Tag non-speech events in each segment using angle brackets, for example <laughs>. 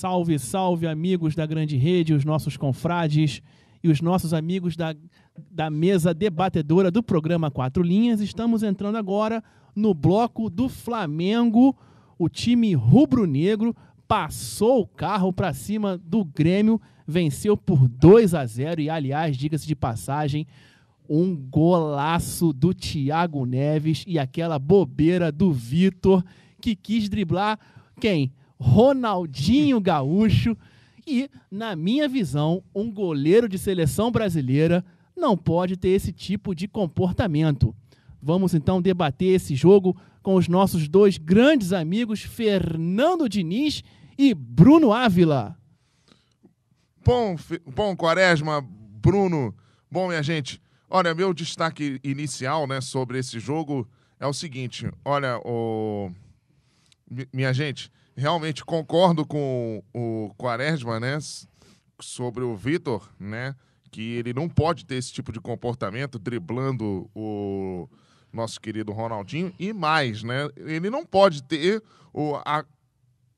Salve, salve, amigos da grande rede, os nossos confrades e os nossos amigos da, da mesa debatedora do programa Quatro Linhas. Estamos entrando agora no bloco do Flamengo. O time rubro-negro passou o carro para cima do Grêmio, venceu por 2 a 0 e, aliás, diga-se de passagem, um golaço do Thiago Neves e aquela bobeira do Vitor que quis driblar quem? Ronaldinho <laughs> Gaúcho. E, na minha visão, um goleiro de seleção brasileira não pode ter esse tipo de comportamento. Vamos então debater esse jogo com os nossos dois grandes amigos, Fernando Diniz e Bruno Ávila. Bom, bom Quaresma, Bruno. Bom, minha gente, olha, meu destaque inicial né, sobre esse jogo é o seguinte: olha, o... minha gente, realmente concordo com o Quaresma, né? Sobre o Vitor, né? Que ele não pode ter esse tipo de comportamento driblando o nosso querido Ronaldinho. E mais, né? Ele não pode ter o, a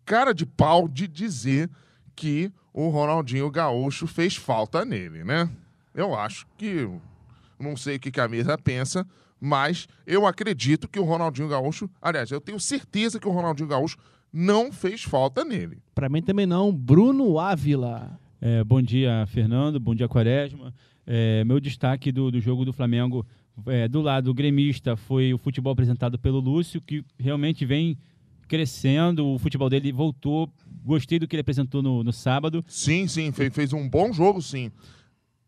cara de pau de dizer que o Ronaldinho Gaúcho fez falta nele, né? Eu acho que. Não sei o que a mesa pensa, mas eu acredito que o Ronaldinho Gaúcho. Aliás, eu tenho certeza que o Ronaldinho Gaúcho não fez falta nele. Para mim também não. Bruno Ávila. É, bom dia, Fernando. Bom dia, Quaresma. É, meu destaque do, do jogo do Flamengo é, do lado gremista foi o futebol apresentado pelo Lúcio, que realmente vem crescendo. O futebol dele voltou. Gostei do que ele apresentou no, no sábado. Sim, sim. Fez, fez um bom jogo, sim.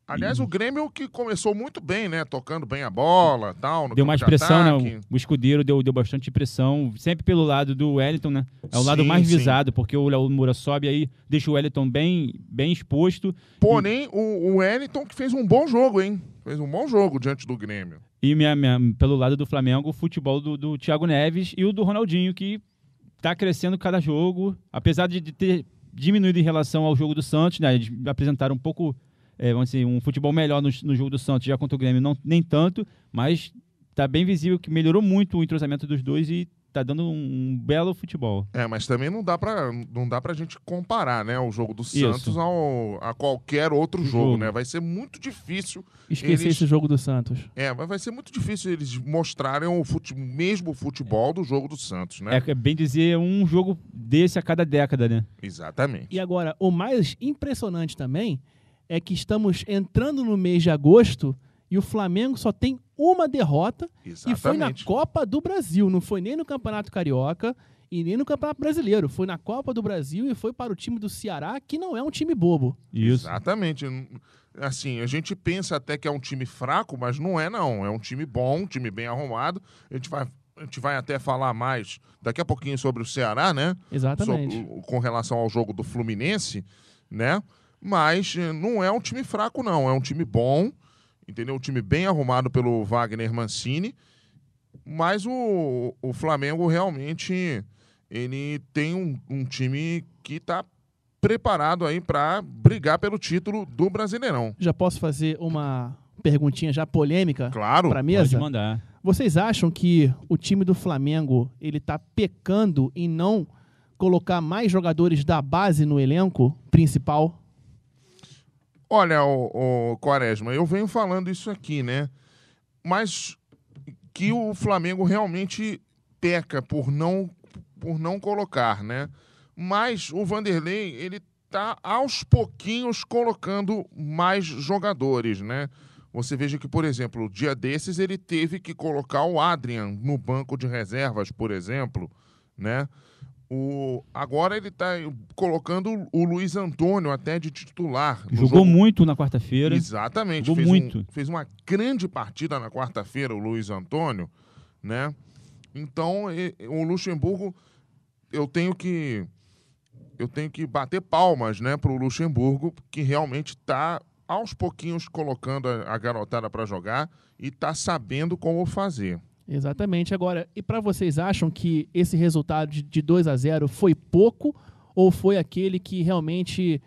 Aliás, o Grêmio é que começou muito bem, né? Tocando bem a bola tal. deu mais de pressão, ataque. né? O, escudeiro deu, deu bastante pressão, sempre pelo lado do Wellington, né? É o sim, lado mais sim. visado, porque o Léo Moura sobe aí, deixa o Wellington bem, bem exposto. Porém, e... o, o Wellington que fez um bom jogo, hein? Fez um bom jogo diante do Grêmio. E minha, minha, pelo lado do Flamengo, o futebol do, do Thiago Neves e o do Ronaldinho, que tá crescendo cada jogo, apesar de ter diminuído em relação ao jogo do Santos, né? Eles apresentaram um pouco é, vamos dizer, um futebol melhor no, no, jogo do Santos, já contra o Grêmio, não, nem tanto, mas tá bem visível que melhorou muito o entrosamento dos dois e tá dando um belo futebol. É, mas também não dá para não dá pra gente comparar, né, o jogo do Santos ao, a qualquer outro jogo, jogo, né? Vai ser muito difícil esquecer eles... esse jogo do Santos. É, mas vai ser muito difícil eles mostrarem o fute... mesmo futebol é. do jogo do Santos, né? É, é bem dizer um jogo desse a cada década, né? Exatamente. E agora, o mais impressionante também é que estamos entrando no mês de agosto e o Flamengo só tem uma derrota Exatamente. e foi na Copa do Brasil, não foi nem no Campeonato Carioca e nem no Campeonato Brasileiro, foi na Copa do Brasil e foi para o time do Ceará, que não é um time bobo. Isso. Exatamente. Assim, a gente pensa até que é um time fraco, mas não é não, é um time bom, um time bem arrumado. A gente vai a gente vai até falar mais daqui a pouquinho sobre o Ceará, né? Exatamente. com relação ao jogo do Fluminense, né? Mas eh, não é um time fraco, não. É um time bom, entendeu? Um time bem arrumado pelo Wagner Mancini. Mas o, o Flamengo realmente ele tem um, um time que está preparado aí para brigar pelo título do Brasileirão. Já posso fazer uma perguntinha já polêmica? Claro. Para mesa. Pode mandar. Vocês acham que o time do Flamengo ele está pecando em não colocar mais jogadores da base no elenco principal? Olha, o, o Quaresma, eu venho falando isso aqui, né? Mas que o Flamengo realmente peca por não, por não colocar, né? Mas o Vanderlei, ele tá aos pouquinhos colocando mais jogadores, né? Você veja que, por exemplo, dia desses ele teve que colocar o Adrian no banco de reservas, por exemplo, né? O, agora ele está colocando o Luiz Antônio até de titular. Jogou muito na quarta-feira. Exatamente. Jogou fez muito. Um, fez uma grande partida na quarta-feira, o Luiz Antônio, né? Então, e, o Luxemburgo, eu tenho que eu tenho que bater palmas, né, para o Luxemburgo, que realmente está aos pouquinhos colocando a, a garotada para jogar e está sabendo como fazer. Exatamente. Agora, e para vocês acham que esse resultado de 2 a 0 foi pouco ou foi aquele que realmente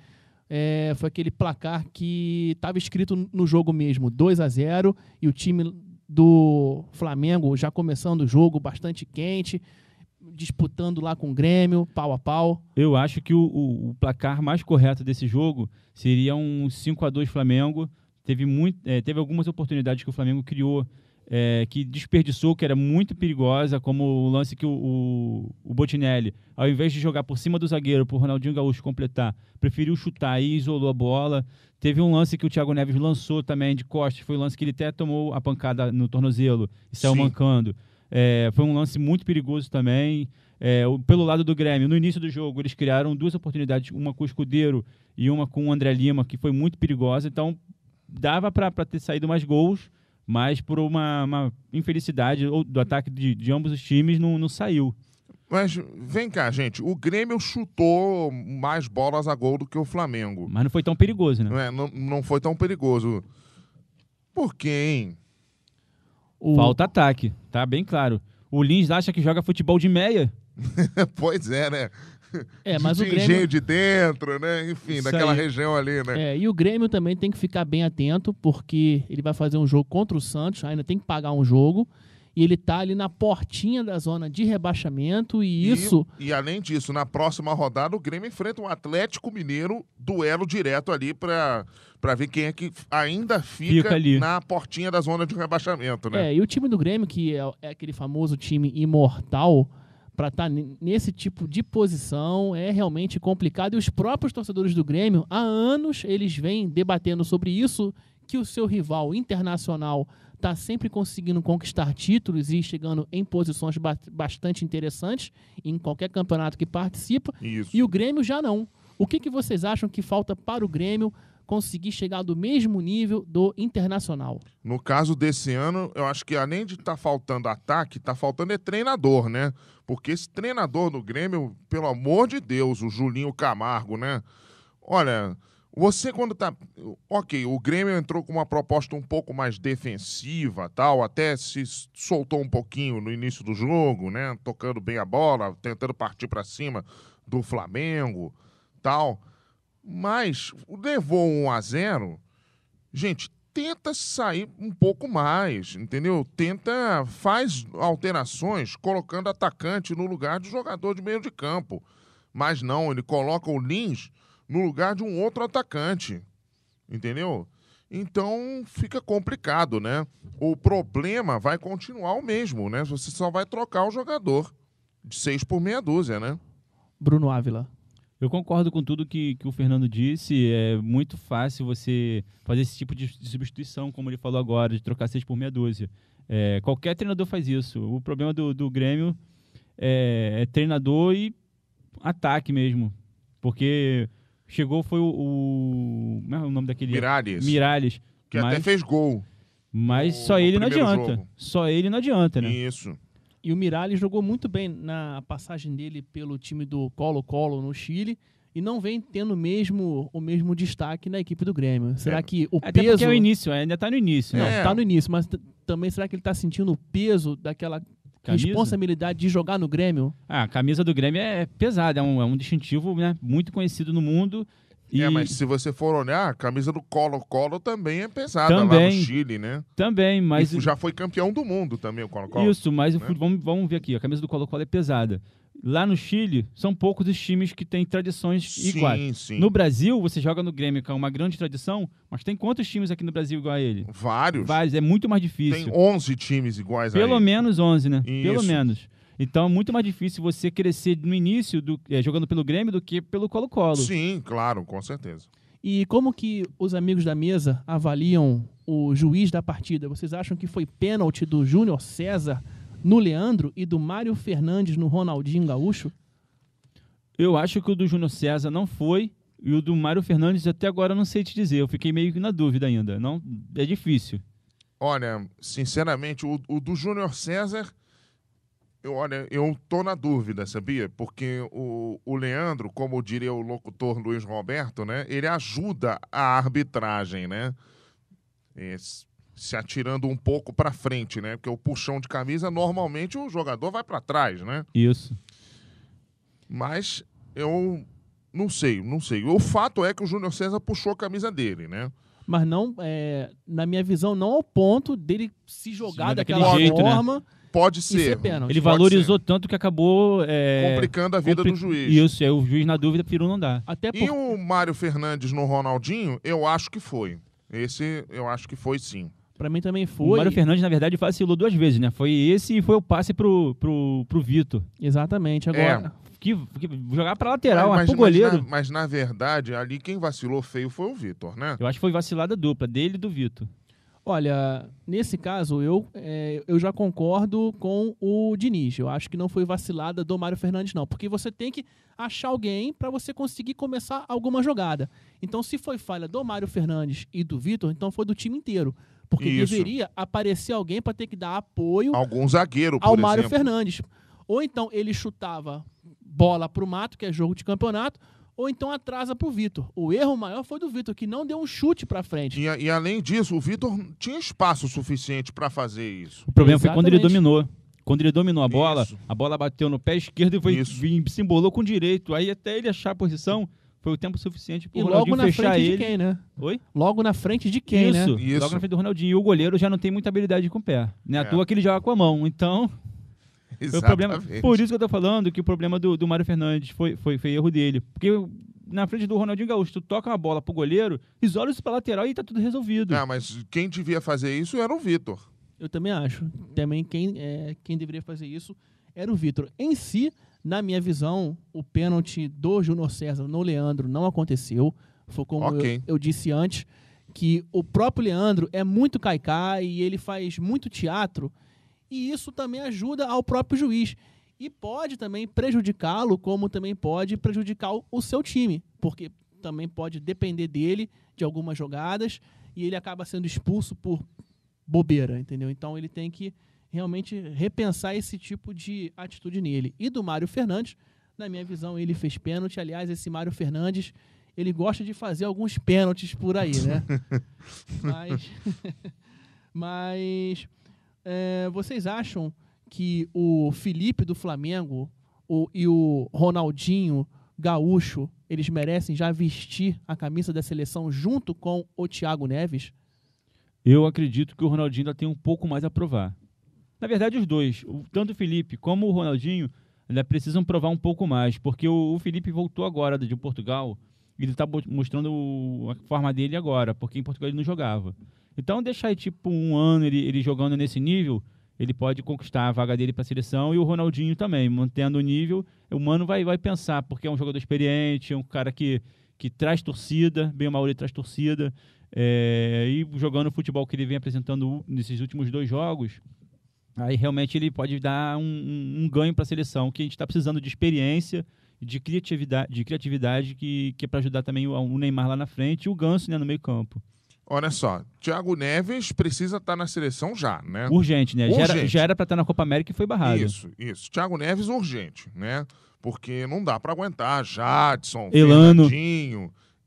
é, foi aquele placar que estava escrito no jogo mesmo, 2 a 0 e o time do Flamengo já começando o jogo bastante quente, disputando lá com o Grêmio, pau a pau. Eu acho que o, o, o placar mais correto desse jogo seria um 5 a 2 Flamengo. Teve, muito, é, teve algumas oportunidades que o Flamengo criou é, que desperdiçou, que era muito perigosa, como o lance que o, o, o, Botinelli, ao invés de jogar por cima do zagueiro, por Ronaldinho Gaúcho completar, preferiu chutar e isolou a bola. Teve um lance que o Thiago Neves lançou também de costas, foi um lance que ele até tomou a pancada no tornozelo e saiu Sim. mancando. É, foi um lance muito perigoso também. É, o, pelo lado do Grêmio, no início do jogo, eles criaram duas oportunidades, uma com o Escudeiro e uma com o André Lima, que foi muito perigosa. Então, dava para ter saído mais gols, mas por uma, uma infelicidade do ataque de, de ambos os times não, não saiu. Mas vem cá, gente. O Grêmio chutou mais bolas a gol do que o Flamengo. Mas não foi tão perigoso, né? É, não, não foi tão perigoso. Por quem? O... Falta ataque, tá bem claro. O Lins acha que joga futebol de meia. <laughs> pois é, né? É, mas o Grêmio... engenho de dentro, né? Enfim, Isso daquela aí. região ali, né? É, e o Grêmio também tem que ficar bem atento, porque ele vai fazer um jogo contra o Santos, ainda tem que pagar um jogo. E ele tá ali na portinha da zona de rebaixamento e isso. E, e além disso, na próxima rodada o Grêmio enfrenta um Atlético Mineiro, duelo direto ali para para ver quem é que ainda fica, fica na portinha da zona de rebaixamento, né? É, e o time do Grêmio, que é, é aquele famoso time imortal, para tá estar nesse tipo de posição é realmente complicado. E os próprios torcedores do Grêmio, há anos, eles vêm debatendo sobre isso, que o seu rival internacional está sempre conseguindo conquistar títulos e chegando em posições bastante interessantes em qualquer campeonato que participa. Isso. E o Grêmio já não. O que, que vocês acham que falta para o Grêmio conseguir chegar do mesmo nível do Internacional. No caso desse ano, eu acho que além de estar tá faltando ataque, está faltando é treinador, né? Porque esse treinador do Grêmio, pelo amor de Deus, o Julinho Camargo, né? Olha, você quando tá. Ok, o Grêmio entrou com uma proposta um pouco mais defensiva, tal, até se soltou um pouquinho no início do jogo, né? Tocando bem a bola, tentando partir para cima do Flamengo, tal. Mas levou 1 a 0 Gente, tenta sair um pouco mais, entendeu? Tenta, faz alterações, colocando atacante no lugar de jogador de meio de campo. Mas não, ele coloca o Lins no lugar de um outro atacante, entendeu? Então fica complicado, né? O problema vai continuar o mesmo, né? Você só vai trocar o jogador de seis por meia dúzia, né? Bruno Ávila. Eu concordo com tudo que, que o Fernando disse. É muito fácil você fazer esse tipo de, substituição, como ele falou agora, de trocar 6 por meia dúzia. É, qualquer treinador faz isso. O problema do, do Grêmio é, é, treinador e ataque mesmo. Porque chegou, foi o. o como é o nome daquele? Miralles. Miralles. Que mas, até fez gol. Mas só ele não adianta. Jogo. Só ele não adianta, né? Isso. E o Miralles jogou muito bem na passagem dele pelo time do Colo-Colo no Chile e não vem tendo mesmo o mesmo destaque na equipe do Grêmio. É. Será é. que o Até peso porque é o início, é, ainda está no início, né? É. Tá no início, mas também será que ele está sentindo o peso daquela camisa? responsabilidade de jogar no Grêmio? Ah, a camisa do Grêmio é pesada, é um, é um distintivo né, muito conhecido no mundo é, e... É, mas se você for olhar, a camisa do Colo-Colo também é pesada também, lá no Chile, né? Também, mas. E já foi campeão do mundo também o Colo-Colo. Isso, mas né? vamos, vamos ver aqui: a camisa do Colo-Colo é pesada. Lá no Chile, são poucos os times que têm tradições sim, iguais. Sim. No Brasil, você joga no Grêmio, que é uma grande tradição, mas tem quantos times aqui no Brasil igual a ele? Vários. Vários, é muito mais difícil. Tem 11 times iguais Pelo a ele. Né? Pelo menos 11, né? Isso. Pelo menos. Então é muito mais difícil você crescer no início do, é, jogando pelo Grêmio do que pelo Colo-Colo. Sim, claro, com certeza. E como que os amigos da mesa avaliam o juiz da partida? Vocês acham que foi pênalti do Júnior César no Leandro e do Mário Fernandes no Ronaldinho Gaúcho? Eu acho que o do Júnior César não foi e o do Mário Fernandes até agora não sei te dizer. Eu fiquei meio que na dúvida ainda. Não, é difícil. Olha, sinceramente, o, o do Júnior César eu, olha, eu tô na dúvida, sabia? Porque o, o Leandro, como diria o locutor Luiz Roberto, né? Ele ajuda a arbitragem, né? É, se atirando um pouco para frente, né? Porque o puxão de camisa, normalmente o jogador vai para trás, né? Isso. Mas eu não sei, não sei. O fato é que o Júnior César puxou a camisa dele, né? mas não, é, na minha visão, não ao ponto dele se jogar é daquela jeito, né? forma. Né? Pode ser. ele valorizou ser. tanto que acabou. É, Complicando a vida compli do juiz. Isso, é o juiz, na dúvida, pirou não dá. Até por... E o Mário Fernandes no Ronaldinho, eu acho que foi. Esse eu acho que foi sim. Pra mim também foi. O Mário Fernandes, na verdade, vacilou duas vezes, né? Foi esse e foi o passe pro, pro, pro Vitor. Exatamente. Agora, é que, que jogar para lateral, mas, mas, pro goleiro. Mas na, mas na, verdade, ali quem vacilou feio foi o Vitor, né? Eu acho que foi vacilada dupla, dele e do Vitor. Olha, nesse caso, eu, é, eu já concordo com o Diniz. Eu acho que não foi vacilada do Mário Fernandes, não. Porque você tem que achar alguém para você conseguir começar alguma jogada. Então, se foi falha do Mário Fernandes e do Vitor, então foi do time inteiro. Porque Isso. deveria aparecer alguém para ter que dar apoio. Algum zagueiro, por ao exemplo. Mário Fernandes. Ou então ele chutava bola para o mato, que é jogo de campeonato, ou então atrasa para o Vitor. O erro maior foi do Vitor, que não deu um chute para frente. E, e, além disso, o Vitor tinha espaço suficiente para fazer isso. O problema Exatamente. foi quando ele dominou. Quando ele dominou a bola, isso. a bola bateu no pé esquerdo e foi, se embolou com o direito. Aí até ele achar a posição, foi o tempo suficiente para o Ronaldinho logo na frente ele. de quem, né? Oi? Logo na frente de quem, né? isso, né? Isso. Logo na frente do Ronaldinho. E o goleiro já não tem muita habilidade com o pé. Né? É. À toa que ele joga com a mão. Então, Exatamente. O problema, por isso que eu tô falando que o problema do, do Mário Fernandes foi, foi, foi erro dele. Porque na frente do Ronaldinho Gaúcho, tu toca uma bola pro goleiro, isola isso pra lateral e tá tudo resolvido. Ah, mas quem devia fazer isso era o Vitor. Eu também acho. Também quem, é, quem deveria fazer isso era o Vitor. Em si, na minha visão, o pênalti do Júnior César no Leandro não aconteceu. Foi como okay. eu, eu, disse antes, que o próprio Leandro é muito caicá e ele faz muito teatro e isso também ajuda ao próprio juiz. E pode também prejudicá-lo, como também pode prejudicar o seu time, porque também pode depender dele de algumas jogadas e ele acaba sendo expulso por bobeira, entendeu? Então ele tem que realmente repensar esse tipo de atitude nele. E do Mário Fernandes, na minha visão, ele fez pênalti. Aliás, esse Mário Fernandes, ele gosta de fazer alguns pênaltis por aí, né? <laughs> mas, <laughs> mas é, vocês acham que o Felipe do Flamengo o, e o Ronaldinho Gaúcho, eles merecem já vestir a camisa da seleção junto com o Thiago Neves? Eu acredito que o Ronaldinho ainda tem um pouco mais a provar. Na verdade, os dois, tanto o Felipe como o Ronaldinho, ainda precisam provar um pouco mais, porque o, o Felipe voltou agora de Portugal e ele está mostrando a forma dele agora, porque em Portugal ele não jogava. Então, deixar tipo um ano ele, ele jogando nesse nível, ele pode conquistar a vaga dele para a seleção e o Ronaldinho também, mantendo o nível. O Mano vai, vai pensar, porque é um jogador experiente, é um cara que, que traz torcida, bem o mal ele traz torcida. É, e jogando o futebol que ele vem apresentando nesses últimos dois jogos, aí realmente ele pode dar um, um, um ganho para a seleção, que a gente está precisando de experiência, de criatividade, de criatividade que, que é para ajudar também o, o Neymar lá na frente e o Ganso né, no meio campo. Olha só, Thiago Neves precisa estar tá na seleção já, né? Urgente, né? Urgente. Já era para estar tá na Copa América e foi barrado. Isso, isso. Thiago Neves urgente, né? Porque não dá para aguentar Jadson, Elano.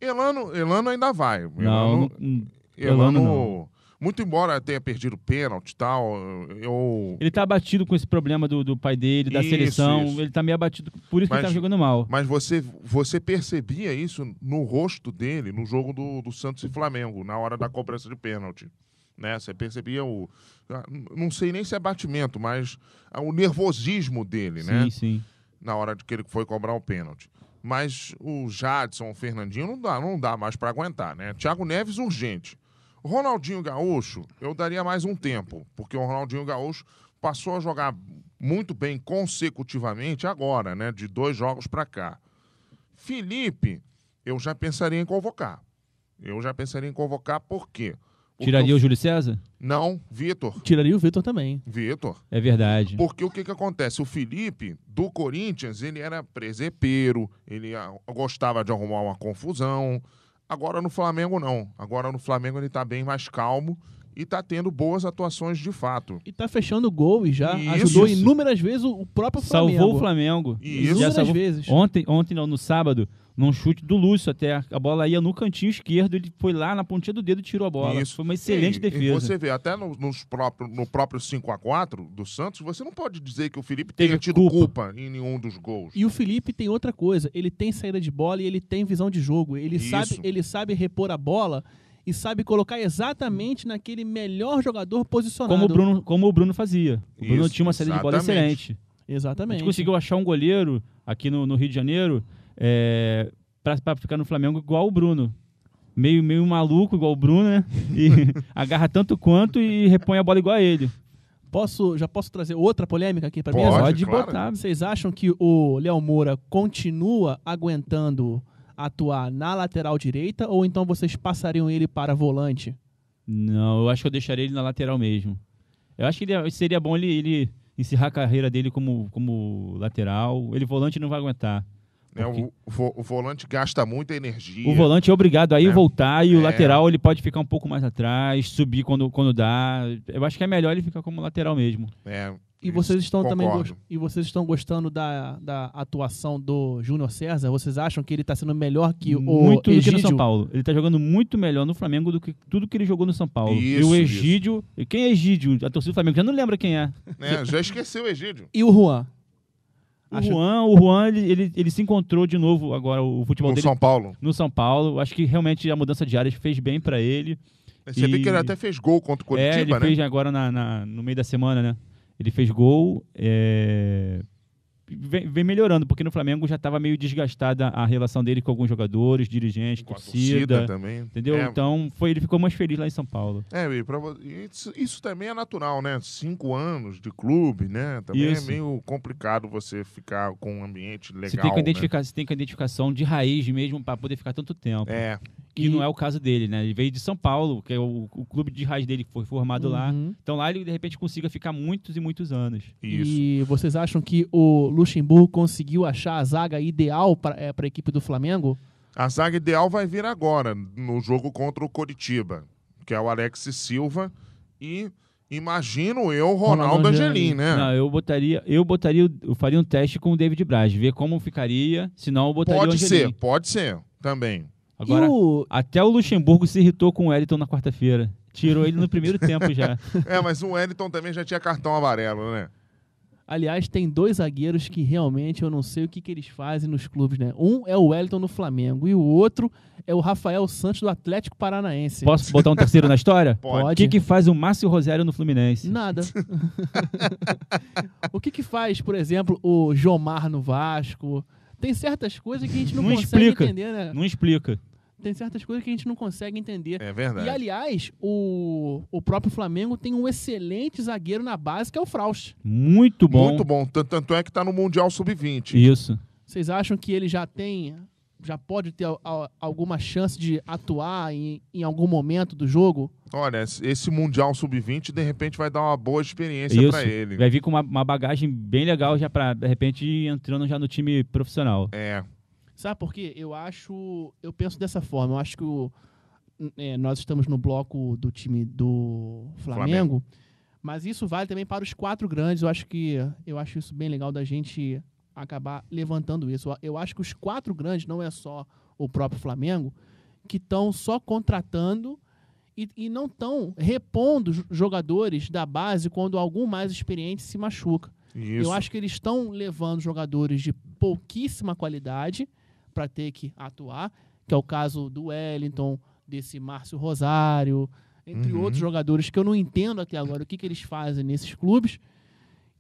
Elano, Elano ainda vai. Elano, não, hum, Elano, Elano, Elano muito embora tenha perdido o pênalti e tal, eu... Ele tá abatido com esse problema do, do pai dele, da isso, seleção. Isso. Ele tá meio abatido, por isso mas, que ele tá jogando mal. Mas você, você percebia isso no rosto dele no jogo do, do Santos e Flamengo, na hora da cobrança de pênalti né? Você percebia o. Ah, não sei nem se é batimento, mas ah, o nervosismo dele, né? sim, né? Sim. Na hora de que ele foi cobrar o pênalti. Mas o Jadson, o Fernandinho, não dá, não dá mais para aguentar, né? Thiago Neves, urgente. Ronaldinho Gaúcho, eu daria mais um tempo, porque o Ronaldinho Gaúcho passou a jogar muito bem consecutivamente agora, né? De dois jogos para cá. Felipe, eu já pensaria em convocar. Eu já pensaria em convocar por quê? Porque Tiraria eu... o Júlio César? Não, Vitor. Tiraria o Vitor também. Vitor. É verdade. Porque o que, que acontece? O Felipe, do Corinthians, ele era presepeiro, ele gostava de arrumar uma confusão, Agora no Flamengo, não. Agora no Flamengo ele está bem mais calmo e está tendo boas atuações de fato. E está fechando gol e já isso. ajudou inúmeras vezes o próprio Flamengo. Salvou o Flamengo. Isso. Inúmeras salvou... vezes. Ontem, ontem não, no sábado, num chute do Lúcio até. A bola ia no cantinho esquerdo, ele foi lá na pontinha do dedo e tirou a bola. Isso. Foi uma excelente e, defesa. E você vê, até no, nos próprio, no próprio 5 a 4 do Santos, você não pode dizer que o Felipe Teve tenha tido culpa. culpa. em nenhum dos gols. E o Felipe tem outra coisa, ele tem saída de bola e ele tem visão de jogo. Ele, sabe, ele sabe repor a bola e sabe colocar exatamente naquele melhor jogador posicionado. Como o Bruno, como o Bruno fazia. O Bruno Isso, tinha uma saída exatamente. de bola excelente. Exatamente. A gente conseguiu achar um goleiro aqui no, no Rio de Janeiro é, para ficar no Flamengo igual o Bruno. Meio, meio maluco, igual o Bruno, né? E <laughs> agarra tanto quanto e repõe a bola igual a ele. Posso, já posso trazer outra polêmica aqui para mim? Pode claro. botar. Vocês acham que o Léo Moura continua aguentando atuar na lateral direita ou então vocês passariam ele para volante? Não, eu acho que eu deixaria ele na lateral mesmo. Eu acho que ele, é, seria bom ele, ele encerrar a carreira dele como, como lateral. Ele volante não vai aguentar. Né? O, o, volante gasta muita energia. O volante é obrigado a ir né? voltar e é. o lateral ele pode ficar um pouco mais atrás, subir quando, quando dá. Eu acho que é melhor ele ficar como lateral mesmo. É, e vocês estão concordo. também e vocês estão gostando da, da atuação do Júnior César? Vocês acham que ele está sendo melhor que o muito no São Paulo? Ele está jogando muito melhor no Flamengo do que tudo que ele jogou no São Paulo. Isso, e o Egídio, isso. quem é Egídio? A torcida do Flamengo já não lembra quem é. é já esqueceu o Egídio. E o Juan? O Juan, o Juan ele, ele, ele, se encontrou de novo agora, o futebol no dele. No São Paulo. No São Paulo. Acho que realmente a mudança de áreas fez bem para ele. Você e... vê que ele até fez gol contra o Coritiba, é, ele né? fez agora na, na, no meio da semana, né? Ele fez gol. É vem, vem melhorando, porque no Flamengo já estava meio desgastada a relação dele com alguns jogadores, dirigentes, com torcida, torcida. também. Entendeu? É. Então foi, ele ficou mais feliz lá em São Paulo. É, e pra, isso, isso, também é natural, né? Cinco anos de clube, né? Também é isso. é meio complicado você ficar com um ambiente legal. Você tem, que né? identificar, né? você tem que identificação de raiz mesmo para poder ficar tanto tempo. É. Que e... não é o caso dele, né? Ele veio de São Paulo, que é o, o clube de raiz dele que foi formado uhum. lá. Então lá ele, de repente, consiga ficar muitos e muitos anos. Isso. E vocês acham que o Luxemburgo conseguiu achar a zaga ideal para é, eh, a equipe do Flamengo? A zaga ideal vai vir agora, no jogo contra o Coritiba, que é o Alex Silva e imagino eu Ronaldo, Ronaldo Angelim, né? Não, eu botaria, eu botaria, eu faria um teste com o David Braz, ver como ficaria, senão eu botaria Pode ser, pode ser também. Agora, o... até o Luxemburgo se irritou com o Wellington na quarta-feira. Tirou ele no primeiro <laughs> tempo já. É, mas o Wellington também já tinha cartão amarelo, né? Aliás, tem dois zagueiros que realmente eu não sei o que, que eles fazem nos clubes, né? Um é o Wellington no Flamengo e o outro é o Rafael Santos do Atlético Paranaense. Posso botar um terceiro na história? <laughs> Pode. O que, que faz o Márcio Rosário no Fluminense? Nada. <laughs> o que, que faz, por exemplo, o Jomar no Vasco? Tem certas coisas que a gente não, não consegue explica. entender, né? Não explica tem certas coisas que a gente não consegue entender. É verdade. E, aliás, o, o próprio Flamengo tem um excelente zagueiro na base, que é o Fraus. Muito bom. Muito bom. Tanto é que está no Mundial Sub-20. Isso. Vocês acham que ele já tem, já pode ter alguma chance de atuar em, em algum momento do jogo? Olha, esse Mundial Sub-20 de repente vai dar uma boa experiência para ele. Vai vir com uma, uma bagagem bem legal já para, de repente, entrando já no time profissional. É. Sabe por quê? Eu acho. Eu penso dessa forma. Eu acho que o, é, nós estamos no bloco do time do Flamengo, Flamengo, mas isso vale também para os quatro grandes. Eu acho que eu acho isso bem legal da gente acabar levantando isso. Eu acho que os quatro grandes não é só o próprio Flamengo que estão só contratando e, e não estão repondo jogadores da base quando algum mais experiente se machuca. Isso. Eu acho que eles estão levando jogadores de pouquíssima qualidade para ter que atuar, que é o caso do Wellington, desse Márcio Rosário, entre uhum. outros jogadores que eu não entendo até agora o que, que eles fazem nesses clubes.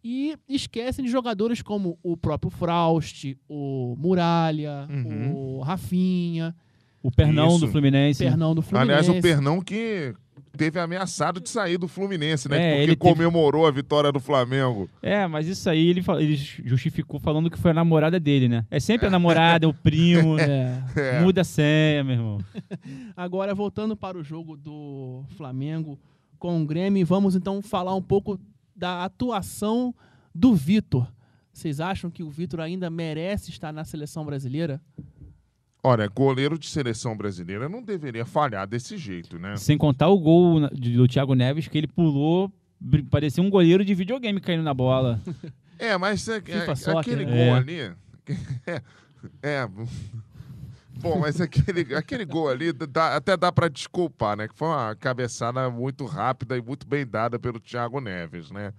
E esquecem de jogadores como o próprio Fraust, o Muralha, uhum. o Rafinha. O Pernão Isso. do Fluminense. Pernão do Fluminense. Aliás, o Pernão que teve ameaçado de sair do Fluminense, né? É, Porque ele comemorou teve... a vitória do Flamengo. É, mas isso aí ele, ele, justificou falando que foi a namorada dele, né? É sempre a namorada, é o primo, né? <laughs> É. Muda a senha, meu irmão. <laughs> Agora, voltando para o jogo do Flamengo com o Grêmio, vamos então falar um pouco da atuação do Vitor. Vocês acham que o Vitor ainda merece estar na seleção brasileira? Olha, goleiro de seleção brasileira não deveria falhar desse jeito, né? Sem contar o gol do Thiago Neves, que ele pulou, parecia um goleiro de videogame caindo na bola. <laughs> É, mas é, é, soccer, aquele né? gol é. ali. <laughs> É, é. Bom, mas aquele, aquele gol ali dá, até dá para desculpar, né? Que foi uma cabeçada muito rápida e muito bem dada pelo Thiago Neves, né?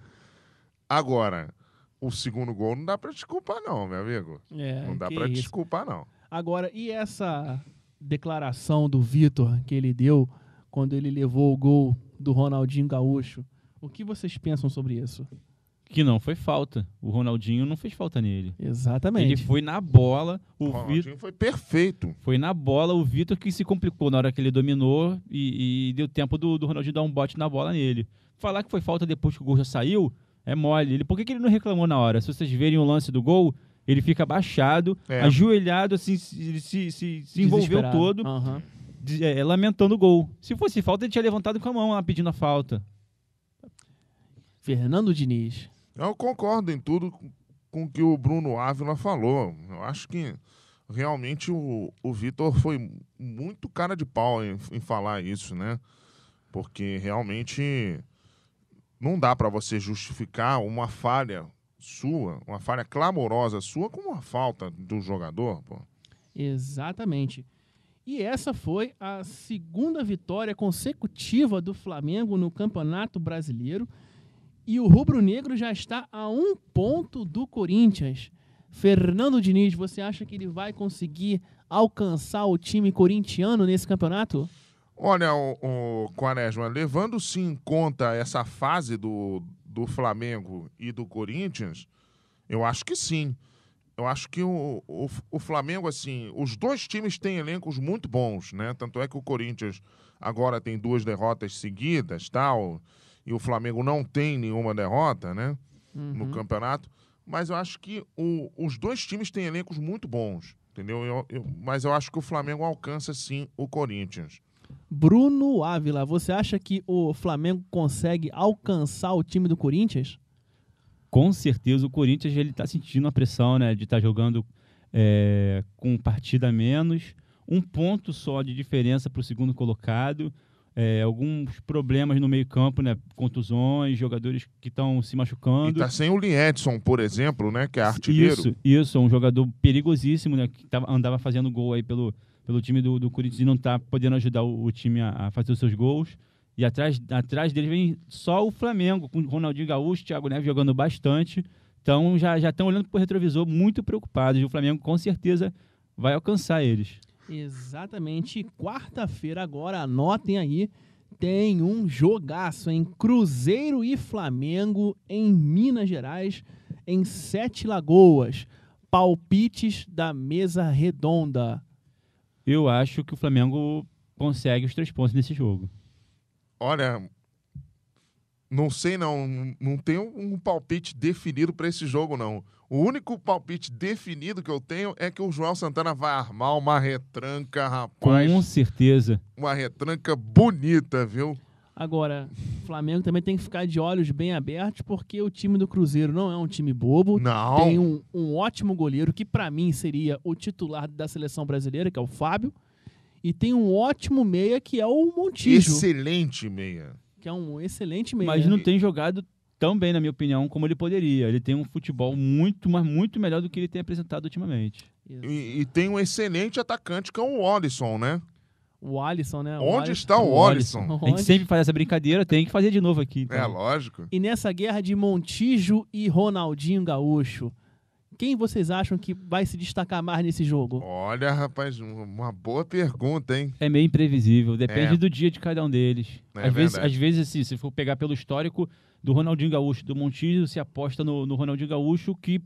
Agora, o segundo gol não dá para desculpar, não, meu amigo. É, não dá para desculpar, não. Agora, e essa declaração do Vitor que ele deu quando ele levou o gol do Ronaldinho Gaúcho? O que vocês pensam sobre isso? Que não foi falta. O Ronaldinho não fez falta nele. Exatamente. Ele foi na bola. O, o Ronaldinho Vitor... foi perfeito. Foi na bola. O Vitor que se complicou na hora que ele dominou e, e deu tempo do, do, Ronaldinho dar um bote na bola nele. Falar que foi falta depois que o gol já saiu é mole. Ele, por que, que ele não reclamou na hora? Se vocês verem o lance do gol, ele fica abaixado, é. ajoelhado, assim, se, se, se, se envolveu todo, uhum. é, lamentando o gol. Se fosse falta, ele tinha levantado com a mão lá pedindo a falta. Fernando Diniz. Eu concordo em tudo com o que o Bruno Ávila falou. Eu acho que realmente o, o Vitor foi muito cara de pau em, em falar isso, né? Porque realmente não dá para você justificar uma falha sua, uma falha clamorosa sua, como uma falta do jogador, pô. Exatamente. E essa foi a segunda vitória consecutiva do Flamengo no Campeonato Brasileiro. E o rubro-negro já está a um ponto do Corinthians. Fernando Diniz, você acha que ele vai conseguir alcançar o time corintiano nesse campeonato? Olha, o, o Quaresma, levando-se em conta essa fase do, do Flamengo e do Corinthians, eu acho que sim. Eu acho que o, o, o, Flamengo, assim, os dois times têm elencos muito bons, né? Tanto é que o Corinthians agora tem duas derrotas seguidas, tal, e o Flamengo não tem nenhuma derrota, né? Uhum. No campeonato. Mas eu acho que o, os dois times têm elencos muito bons, entendeu? Eu, eu, mas eu acho que o Flamengo alcança, sim, o Corinthians. Bruno Ávila, você acha que o Flamengo consegue alcançar o time do Corinthians? Com certeza, o Corinthians ele está sentindo a pressão né, de estar tá jogando é, com partida a menos, um ponto só de diferença para o segundo colocado, é, alguns problemas no meio campo, né, contusões, jogadores que estão se machucando. E está sem o Liedson, por exemplo, né, que é artilheiro. Isso, isso, um jogador perigosíssimo, né, que tava, andava fazendo gol aí pelo, pelo time do, do Corinthians e não está podendo ajudar o, o time a, a, fazer os seus gols. E atrás, atrás dele vem só o Flamengo, com Ronaldinho Gaúcho, Thiago Neves jogando bastante. Então já estão olhando para o retrovisor muito preocupados. E o Flamengo com certeza vai alcançar eles. Exatamente. Quarta-feira agora, anotem aí, tem um jogaço em Cruzeiro e Flamengo em Minas Gerais, em Sete Lagoas. Palpites da mesa redonda eu acho que o Flamengo consegue os três pontos nesse jogo. Olha, não sei não, não tenho um palpite definido para esse jogo não. O único palpite definido que eu tenho é que o João Santana vai armar uma retranca, rapaz. Com certeza. Uma retranca bonita, viu? Agora, o Flamengo também tem que ficar de olhos bem abertos, porque o time do Cruzeiro não é um time bobo. Não. Tem um, um ótimo goleiro, que para mim seria o titular da seleção brasileira, que é o Fábio. E tem um ótimo meia, que é o Montijo. Excelente meia. Que é um excelente meia. Mas não tem jogado tão bem, na minha opinião, como ele poderia. Ele tem um futebol muito, mas muito melhor do que ele tem apresentado ultimamente. E, e tem um excelente atacante, que é o Olisson, né? O Alisson, né? O Onde Alisson, está o Alisson? A gente sempre faz essa brincadeira, tem que fazer de novo aqui. Então. É, lógico. E nessa guerra de Montijo e Ronaldinho Gaúcho, quem vocês acham que vai se destacar mais nesse jogo? Olha, rapaz, uma boa pergunta, hein? É meio imprevisível, depende é. do dia de cada um deles. É às, verdade. vezes, às vezes, assim, se for pegar pelo histórico do Ronaldinho Gaúcho, do Montijo, se aposta no, no Ronaldinho Gaúcho, que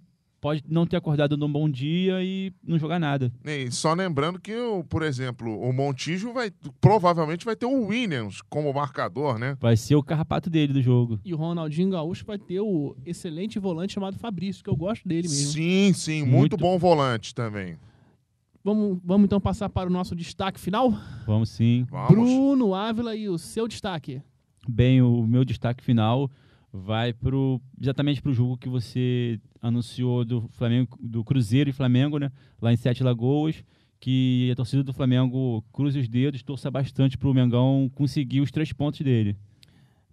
pode não ter acordado num bom dia e não jogar nada. E só lembrando que, por exemplo, o Montijo vai provavelmente vai ter o Williams como marcador, né? Vai ser o carrapato dele do jogo. E o Ronaldinho Gaúcho vai ter o excelente volante chamado Fabrício, que eu gosto dele mesmo. Sim, sim, muito, muito... bom volante também. Vamos, vamos então passar para o nosso destaque final? Vamos sim. Vamos. Bruno Ávila e o seu destaque. Bem, o meu destaque final vai pro, exatamente para o jogo que você anunciou do Flamengo, do Cruzeiro e Flamengo, né? Lá em Sete Lagoas, que a torcida do Flamengo cruza os dedos, torça bastante para o Mengão conseguir os três pontos dele.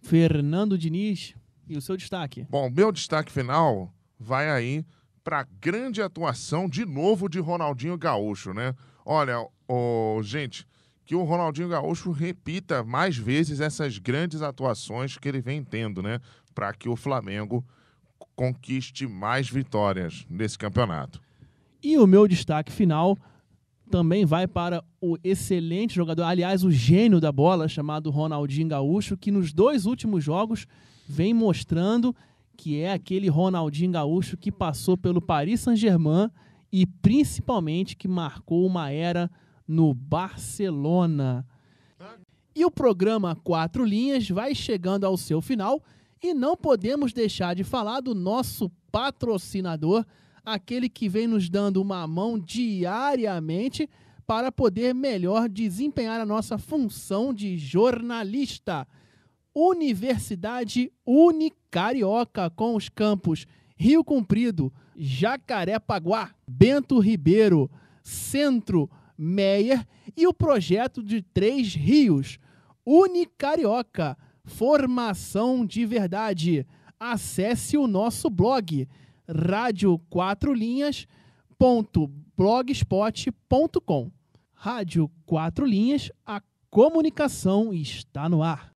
Fernando Diniz, e o seu destaque? Bom, meu destaque final vai aí para a grande atuação de novo de Ronaldinho Gaúcho, né? Olha, oh, gente, que o Ronaldinho Gaúcho repita mais vezes essas grandes atuações que ele vem tendo, né? para que o Flamengo conquiste mais vitórias nesse campeonato. E o meu destaque final também vai para o excelente jogador, aliás, o gênio da bola, chamado Ronaldinho Gaúcho, que nos dois últimos jogos vem mostrando que é aquele Ronaldinho Gaúcho que passou pelo Paris Saint-Germain e principalmente que marcou uma era no Barcelona. E o programa Quatro Linhas vai chegando ao seu final. E não podemos deixar de falar do nosso patrocinador, aquele que vem nos dando uma mão diariamente para poder melhor desempenhar a nossa função de jornalista. Universidade Unicarioca, com os campos Rio Comprido, Jacarepaguá, Bento Ribeiro, Centro Meyer e o projeto de Três Rios, Unicarioca. Formação de Verdade. Acesse o nosso blog rádio 4 linhas.blogspot.com. Rádio 4 linhas, a comunicação está no ar.